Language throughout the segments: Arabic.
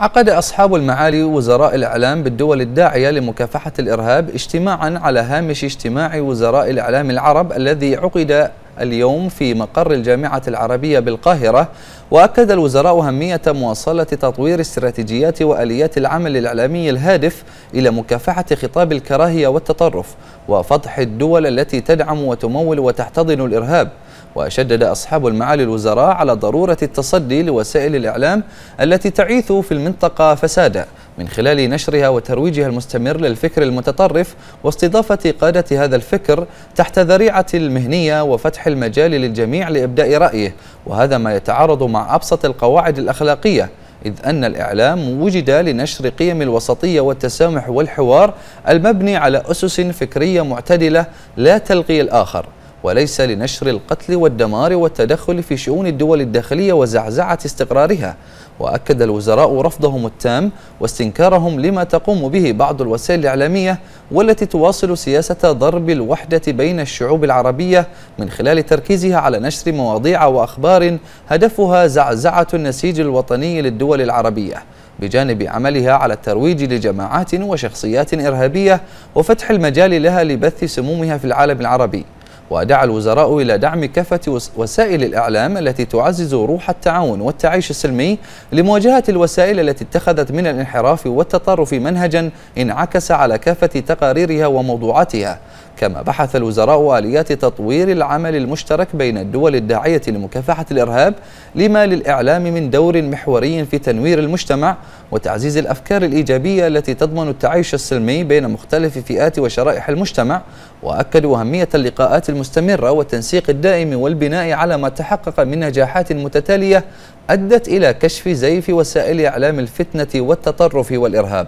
عقد أصحاب المعالي وزراء الإعلام بالدول الداعية لمكافحة الإرهاب اجتماعا على هامش اجتماع وزراء الإعلام العرب الذي عقد اليوم في مقر الجامعة العربية بالقاهرة وأكد الوزراء أهمية مواصلة تطوير استراتيجيات وآليات العمل الإعلامي الهادف إلى مكافحة خطاب الكراهية والتطرف وفضح الدول التي تدعم وتمول وتحتضن الإرهاب وشدد أصحاب المعالي الوزراء على ضرورة التصدي لوسائل الإعلام التي تعيث في المنطقة فسادا من خلال نشرها وترويجها المستمر للفكر المتطرف واستضافة قادة هذا الفكر تحت ذريعة المهنية وفتح المجال للجميع لإبداء رأيه وهذا ما يتعارض مع أبسط القواعد الأخلاقية إذ أن الإعلام وجد لنشر قيم الوسطية والتسامح والحوار المبني على أسس فكرية معتدلة لا تلغي الآخر وليس لنشر القتل والدمار والتدخل في شؤون الدول الداخلية وزعزعة استقرارها وأكد الوزراء رفضهم التام واستنكارهم لما تقوم به بعض الوسائل الإعلامية والتي تواصل سياسة ضرب الوحدة بين الشعوب العربية من خلال تركيزها على نشر مواضيع وأخبار هدفها زعزعة النسيج الوطني للدول العربية بجانب عملها على الترويج لجماعات وشخصيات إرهابية وفتح المجال لها لبث سمومها في العالم العربي ودعا الوزراء إلى دعم كافة وسائل الإعلام التي تعزز روح التعاون والتعايش السلمي لمواجهة الوسائل التي اتخذت من الانحراف والتطرف منهجا انعكس على كافة تقاريرها وموضوعاتها كما بحث الوزراء آليات تطوير العمل المشترك بين الدول الداعية لمكافحة الإرهاب لما للإعلام من دور محوري في تنوير المجتمع وتعزيز الأفكار الإيجابية التي تضمن التعايش السلمي بين مختلف فئات وشرائح المجتمع وأكدوا أهمية اللقاءات المستمرة والتنسيق الدائم والبناء على ما تحقق من نجاحات متتالية أدت إلى كشف زيف وسائل إعلام الفتنة والتطرف والإرهاب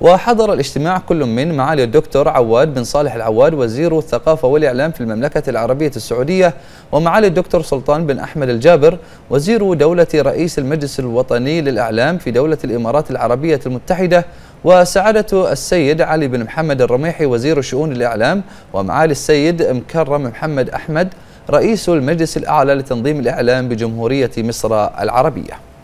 وحضر الاجتماع كل من معالي الدكتور عواد بن صالح العواد وزير الثقافة والإعلام في المملكة العربية السعودية ومعالي الدكتور سلطان بن أحمد الجابر وزير دولة رئيس المجلس الوطني للإعلام في دولة الإمارات العربية المتحدة وسعادة السيد علي بن محمد الرميحي وزير شؤون الإعلام ومعالي السيد مكرم محمد أحمد رئيس المجلس الأعلى لتنظيم الإعلام بجمهورية مصر العربية